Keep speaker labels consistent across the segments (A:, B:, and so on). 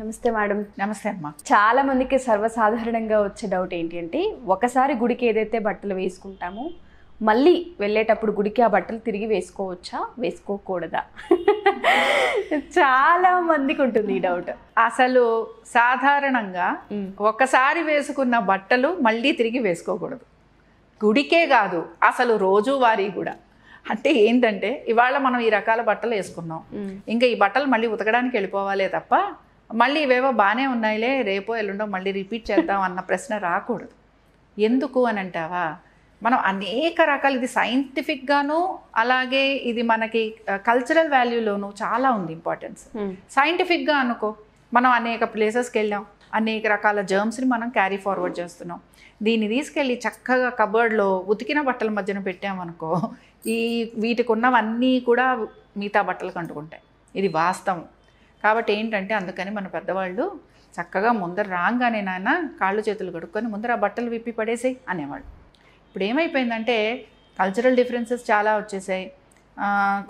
A: నమస్తే మేడం నమస్తే అమ్మా చాలా మందికి సర్వసాధారణంగా వచ్చే డౌట్ ఏంటి అంటే ఒకసారి గుడికి ఏదైతే బట్టలు వేసుకుంటామో మళ్ళీ వెళ్ళేటప్పుడు గుడికి ఆ బట్టలు తిరిగి వేసుకోవచ్చా వేసుకోకూడదా చాలా మందికి ఉంటుంది ఈ డౌట్ అసలు సాధారణంగా ఒకసారి వేసుకున్న బట్టలు మళ్ళీ తిరిగి వేసుకోకూడదు గుడికే కాదు అసలు రోజువారీ కూడా అంటే ఏంటంటే ఇవాళ మనం ఈ రకాల బట్టలు వేసుకున్నాం ఇంకా ఈ బట్టలు మళ్ళీ ఉతకడానికి వెళ్ళిపోవాలే తప్ప మళ్ళీ ఇవేవో బాగానే ఉన్నాయిలే రేపో ఎల్లుండో మళ్ళీ రిపీట్ చేద్దాం అన్న ప్రశ్న రాకూడదు ఎందుకు అని అంటావా మనం అనేక రకాలు ఇది సైంటిఫిక్గాను అలాగే ఇది మనకి కల్చరల్ వాల్యూలోను చాలా ఉంది ఇంపార్టెన్స్ సైంటిఫిక్గా hmm. అనుకో మనం అనేక ప్లేసెస్కి వెళ్ళాం అనేక రకాల జర్మ్స్ని మనం క్యారీ ఫార్వర్డ్ చేస్తున్నాం దీన్ని తీసుకెళ్ళి చక్కగా కబర్డ్లో ఉతికిన బట్టల మధ్యన పెట్టామనుకో ఈ వీటికి ఉన్నవన్నీ కూడా మిగతా బట్టలకు అంటుకుంటాయి ఇది వాస్తవం కాబట్టి ఏంటంటే అందుకని మన పెద్దవాళ్ళు చక్కగా ముందర రాగానే నాన్న కాళ్ళు చేతులు కడుక్కొని ముందర ఆ బట్టలు విప్పి పడేసాయి అనేవాళ్ళు ఇప్పుడు ఏమైపోయిందంటే కల్చరల్ డిఫరెన్సెస్ చాలా వచ్చేసాయి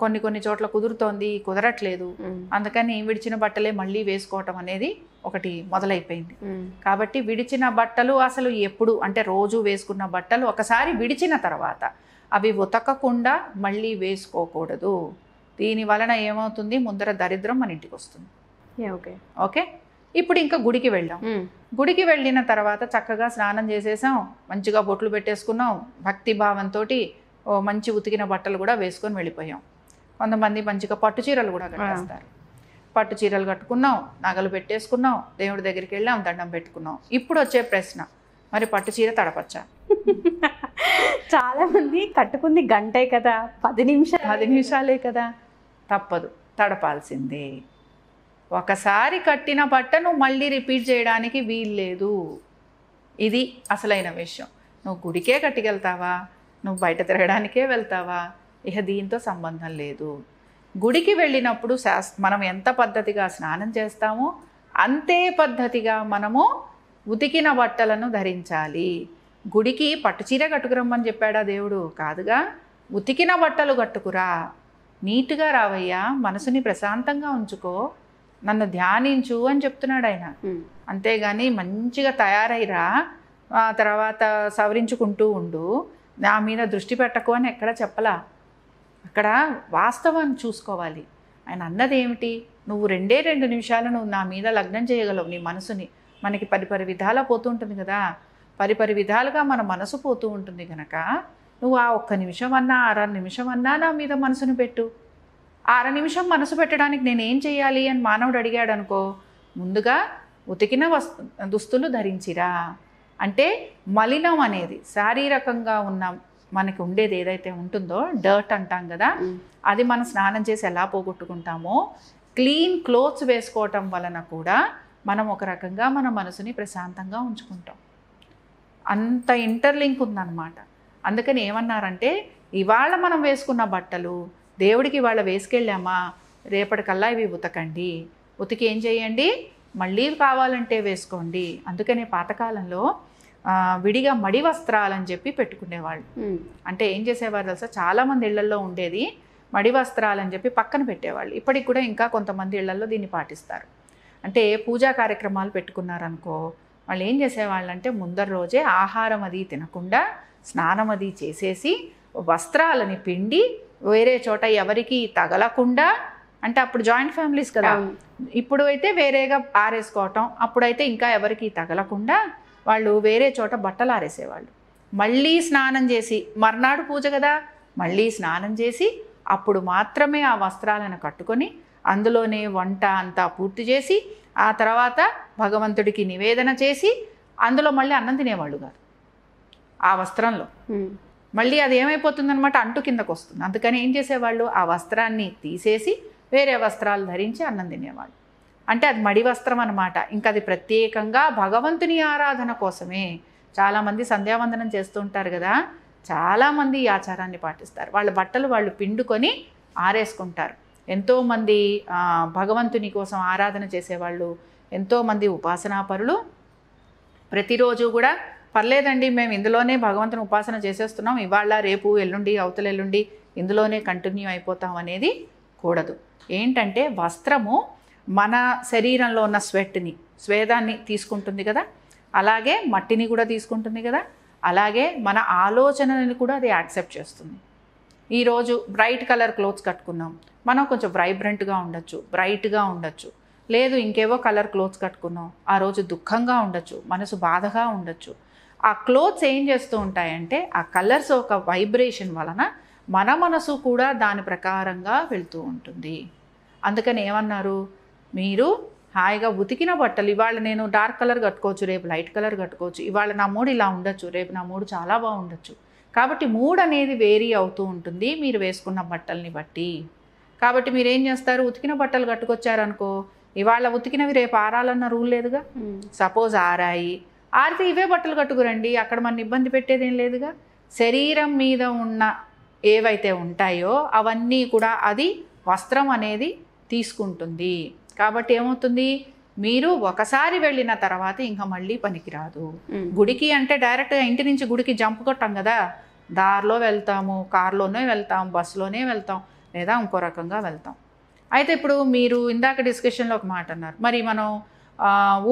A: కొన్ని కొన్ని చోట్ల కుదురుతోంది కుదరట్లేదు అందుకని విడిచిన బట్టలే మళ్ళీ వేసుకోవటం అనేది ఒకటి మొదలైపోయింది కాబట్టి విడిచిన బట్టలు అసలు ఎప్పుడు అంటే రోజు వేసుకున్న బట్టలు ఒకసారి విడిచిన తర్వాత అవి ఉతకకుండా మళ్ళీ వేసుకోకూడదు దీని వలన ఏమవుతుంది ముందర దరిద్రం మన ఇంటికి వస్తుంది ఓకే ఓకే ఇప్పుడు ఇంకా గుడికి వెళ్ళాం hmm. గుడికి వెళ్ళిన తర్వాత చక్కగా స్నానం చేసేసాం మంచిగా బొట్లు పెట్టేసుకున్నాం భక్తి భావంతో మంచి ఉతికిన బట్టలు కూడా వేసుకొని వెళ్ళిపోయాం కొంతమంది మంచిగా పట్టు చీరలు కూడా ah. కట్టేస్తారు పట్టు చీరలు కట్టుకున్నాం నగలు పెట్టేసుకున్నాం దేవుడి దగ్గరికి వెళ్ళాం దండం పెట్టుకున్నాం ఇప్పుడు వచ్చే ప్రశ్న మరి పట్టు చీర తడపచ్చా చాలా మంది కట్టుకుంది గంటే కదా పది నిమిషాలు పది నిమిషాలే కదా తప్పదు తడపాల్సిందే ఒకసారి కట్టిన బట్టను మళ్ళీ రిపీట్ చేయడానికి వీల్లేదు ఇది అసలైన విషయం నువ్వు గుడికే కట్టుకెళ్తావా నువ్వు బయట తిరగడానికే వెళ్తావా ఇక దీంతో సంబంధం లేదు గుడికి వెళ్ళినప్పుడు శాస్ మనం ఎంత పద్ధతిగా స్నానం చేస్తామో అంతే పద్ధతిగా మనము ఉతికిన బట్టలను ధరించాలి గుడికి పట్టుచీర కట్టుకురమ్మని చెప్పాడా దేవుడు కాదుగా ఉతికిన బట్టలు కట్టుకురా నీట్గా రావయ్యా మనసుని ప్రశాంతంగా ఉంచుకో నన్ను ధ్యానించు అని చెప్తున్నాడు ఆయన అంతేగాని మంచిగా తయారైరా తర్వాత సవరించుకుంటూ ఉండు నా మీద దృష్టి పెట్టకు అని ఎక్కడ చెప్పలా అక్కడ వాస్తవాన్ని చూసుకోవాలి ఆయన అన్నది ఏమిటి నువ్వు రెండే రెండు నిమిషాలు నువ్వు నా మీద లగ్నం చేయగలవు నీ మనసుని మనకి పది పది విధాలా పోతుంటుంది కదా పరిపరి విధాలుగా మన మనసు పోతూ ఉంటుంది కనుక నువ్వు ఆ ఒక్క నిమిషం అన్నా అర నిమిషం అన్నా నా మీద మనసును పెట్టు అర నిమిషం మనసు పెట్టడానికి నేనేం చేయాలి అని మానవుడు అడిగాడు అనుకో ముందుగా ఉతికిన వస్తు దుస్తులు ధరించిరా అంటే మలినం అనేది శారీరకంగా ఉన్న మనకి ఉండేది ఏదైతే ఉంటుందో డర్ట్ అంటాం కదా అది మనం స్నానం చేసి ఎలా పోగొట్టుకుంటామో క్లీన్ క్లోత్స్ వేసుకోవటం వలన కూడా మనం ఒక రకంగా మన మనసుని ప్రశాంతంగా ఉంచుకుంటాం అంత ఇంటర్లింక్ ఉందన్నమాట అందుకని ఏమన్నారంటే ఇవాళ మనం వేసుకున్న బట్టలు దేవుడికి ఇవాళ వేసుకెళ్ళామా రేపటికల్లా ఇవి ఉతకండి ఉతికి ఏం చేయండి మళ్ళీ కావాలంటే వేసుకోండి అందుకనే పాతకాలంలో విడిగా మడి వస్త్రాలని చెప్పి పెట్టుకునేవాళ్ళు అంటే ఏం చేసేవారు తెలుసా చాలామంది ఇళ్లలో ఉండేది మడి వస్త్రాలని చెప్పి పక్కన పెట్టేవాళ్ళు ఇప్పటికి కూడా ఇంకా కొంతమంది ఇళ్లలో దీన్ని పాటిస్తారు అంటే పూజా కార్యక్రమాలు పెట్టుకున్నారనుకో వాళ్ళు ఏం చేసేవాళ్ళంటే ముందర రోజే ఆహారం అది తినకుండా స్నానం అది చేసేసి వస్త్రాలని పిండి వేరే చోట ఎవరికి తగలకుండా అంటే అప్పుడు జాయింట్ ఫ్యామిలీస్ కదా ఇప్పుడు అయితే వేరేగా ఆరేసుకోవటం అప్పుడైతే ఇంకా ఎవరికి తగలకుండా వాళ్ళు వేరే చోట బట్టలు ఆరేసేవాళ్ళు మళ్ళీ స్నానం చేసి మర్నాడు పూజ కదా మళ్ళీ స్నానం చేసి అప్పుడు మాత్రమే ఆ వస్త్రాలను కట్టుకొని అందులోనే వంట అంతా పూర్తి చేసి ఆ తర్వాత భగవంతుడికి నివేదన చేసి అందులో మళ్ళీ అన్నం తినేవాళ్ళు గారు ఆ వస్త్రంలో మళ్ళీ అది ఏమైపోతుందనమాట అంటు కిందకు వస్తుంది అందుకని ఏం చేసేవాళ్ళు ఆ వస్త్రాన్ని తీసేసి వేరే వస్త్రాలు ధరించి అన్నం తినేవాళ్ళు అంటే అది మడి వస్త్రం అనమాట ఇంకా అది ప్రత్యేకంగా భగవంతుని ఆరాధన కోసమే చాలామంది సంధ్యావందనం చేస్తూ ఉంటారు కదా చాలామంది ఈ ఆచారాన్ని పాటిస్తారు వాళ్ళ బట్టలు వాళ్ళు పిండుకొని ఆరేసుకుంటారు ఎంతోమంది భగవంతుని కోసం ఆరాధన చేసేవాళ్ళు ఎంతోమంది ఉపాసనాపరులు ప్రతిరోజు కూడా పర్లేదండి మేము ఇందులోనే భగవంతుని ఉపాసన చేసేస్తున్నాం ఇవాళ రేపు ఎల్లుండి అవతల ఎల్లుండి ఇందులోనే కంటిన్యూ అయిపోతాం అనేది కూడదు ఏంటంటే వస్త్రము మన శరీరంలో ఉన్న స్వెట్ని స్వేదాన్ని తీసుకుంటుంది కదా అలాగే మట్టిని కూడా తీసుకుంటుంది కదా అలాగే మన ఆలోచనని కూడా అది యాక్సెప్ట్ చేస్తుంది ఈరోజు బ్రైట్ కలర్ క్లోత్స్ కట్టుకున్నాం మనం కొంచెం వైబ్రెంట్గా ఉండొచ్చు బ్రైట్గా ఉండొచ్చు లేదు ఇంకేవో కలర్ క్లోత్స్ కట్టుకున్నాం ఆ రోజు దుఃఖంగా ఉండొచ్చు మనసు బాధగా ఉండొచ్చు ఆ క్లోత్స్ ఏం చేస్తూ ఉంటాయంటే ఆ కలర్స్ ఒక వైబ్రేషన్ వలన మన మనసు కూడా దాని ప్రకారంగా వెళ్తూ ఉంటుంది అందుకని ఏమన్నారు మీరు హాయిగా ఉతికిన బట్టలు ఇవాళ నేను డార్క్ కలర్ కట్టుకోవచ్చు రేపు లైట్ కలర్ కట్టుకోవచ్చు ఇవాళ నా మూడు ఇలా ఉండొచ్చు రేపు నా మూడు చాలా బాగుండొచ్చు కాబట్టి మూడ్ అనేది వేరీ అవుతూ ఉంటుంది మీరు వేసుకున్న బట్టల్ని బట్టి కాబట్టి మీరు ఏం చేస్తారు ఉతికిన బట్టలు కట్టుకొచ్చారనుకో ఇవాళ ఉతికినవి రేపు ఆరాలన్న రూల్ లేదుగా సపోజ్ ఆరాయి ఆరితే ఇవే బట్టలు కట్టుకురండి అక్కడ మన ఇబ్బంది పెట్టేదేం లేదుగా శరీరం మీద ఉన్న ఏవైతే ఉంటాయో అవన్నీ కూడా అది వస్త్రం అనేది తీసుకుంటుంది కాబట్టి ఏమవుతుంది మీరు ఒకసారి వెళ్ళిన తర్వాత ఇంకా మళ్ళీ పనికిరాదు గుడికి అంటే డైరెక్ట్గా ఇంటి నుంచి గుడికి జంప్ కొట్టాం కదా దారిలో వెళ్తాము కార్లోనే వెళ్తాం బస్సులోనే వెళ్తాం లేదా ఇంకో రకంగా వెళ్తాం అయితే ఇప్పుడు మీరు ఇందాక డిస్కషన్లో ఒక మాట అన్నారు మరి మనం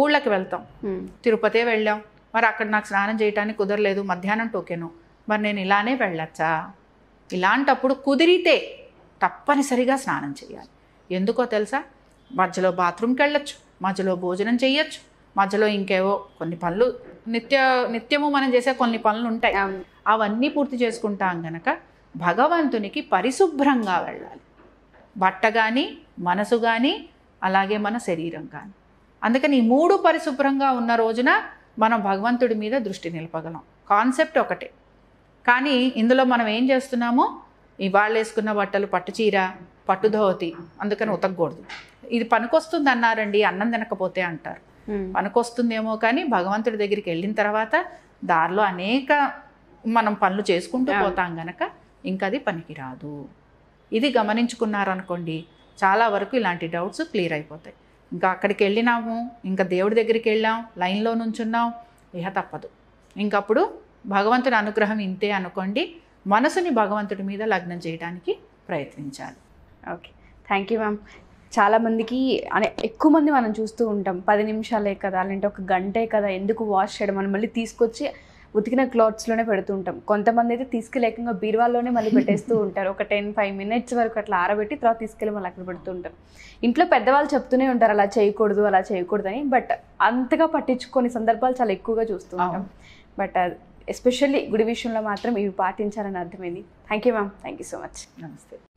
A: ఊళ్ళకి వెళ్తాం తిరుపతే వెళ్ళాం మరి అక్కడ నాకు స్నానం చేయడానికి కుదరలేదు మధ్యాహ్నం టోకెను మరి నేను ఇలానే వెళ్ళచ్చా ఇలాంటప్పుడు కుదిరితే తప్పనిసరిగా స్నానం చేయాలి ఎందుకో తెలుసా మధ్యలో బాత్రూమ్కి వెళ్ళచ్చు మధ్యలో భోజనం చేయొచ్చు మధ్యలో ఇంకేవో కొన్ని పనులు నిత్య నిత్యము మనం చేసే కొన్ని పనులు ఉంటాయి అవన్నీ పూర్తి చేసుకుంటాం గనక భగవంతునికి పరిశుభ్రంగా వెళ్ళాలి బట్ట కానీ మనసు కానీ అలాగే మన శరీరం కానీ అందుకని ఈ మూడు పరిశుభ్రంగా ఉన్న రోజున మనం భగవంతుడి మీద దృష్టి నిలపగలం కాన్సెప్ట్ ఒకటే కానీ ఇందులో మనం ఏం చేస్తున్నామో ఇవాళ వేసుకున్న బట్టలు పట్టు చీర అందుకని ఉతకూడదు ఇది పనికొస్తుంది అన్నారండి అన్నం తినకపోతే అంటారు పనికొస్తుందేమో కానీ భగవంతుడి దగ్గరికి వెళ్ళిన తర్వాత దారిలో అనేక మనం పనులు చేసుకుంటూ పోతాం గనక ఇంకా అది పనికిరాదు ఇది గమనించుకున్నారనుకోండి చాలా వరకు ఇలాంటి డౌట్స్ క్లియర్ అయిపోతాయి ఇంకా అక్కడికి వెళ్ళినాము ఇంకా దేవుడి దగ్గరికి వెళ్ళాం లైన్లో నుంచున్నాం ఇహ తప్పదు ఇంకప్పుడు భగవంతుని అనుగ్రహం ఇంతే అనుకోండి మనసుని భగవంతుడి మీద లగ్నం చేయడానికి ప్రయత్నించాలి ఓకే థ్యాంక్ యూ మ్యామ్ చాలామందికి అనే ఎక్కువ మంది మనం చూస్తూ ఉంటాం పది నిమిషాలే కదా లేదంటే ఒక గంటే కదా ఎందుకు వాష్ చేయడం మనం మళ్ళీ తీసుకొచ్చి ఉతికిన క్లాత్స్లోనే పెడుతుంటాం కొంతమంది అయితే తీసుకెళ్ళేకంగా బీరువాల్లోనే మళ్ళీ పెట్టేస్తూ ఉంటారు ఒక టెన్ ఫైవ్ మినిట్స్ వరకు అట్లా ఆరబెట్టి తర్వాత తీసుకెళ్ళి మళ్ళీ అక్కడ పెడుతుంటారు ఇంట్లో పెద్దవాళ్ళు చెప్తూనే ఉంటారు అలా చేయకూడదు అలా చేయకూడదని బట్ అంతగా పట్టించుకొని సందర్భాలు చాలా ఎక్కువగా చూస్తూ ఉంటాం బట్ ఎస్పెషల్లీ గుడి విషయంలో మాత్రం ఇవి పాటించాలని అర్థమైంది thank you ma'am thank you so much నమస్తే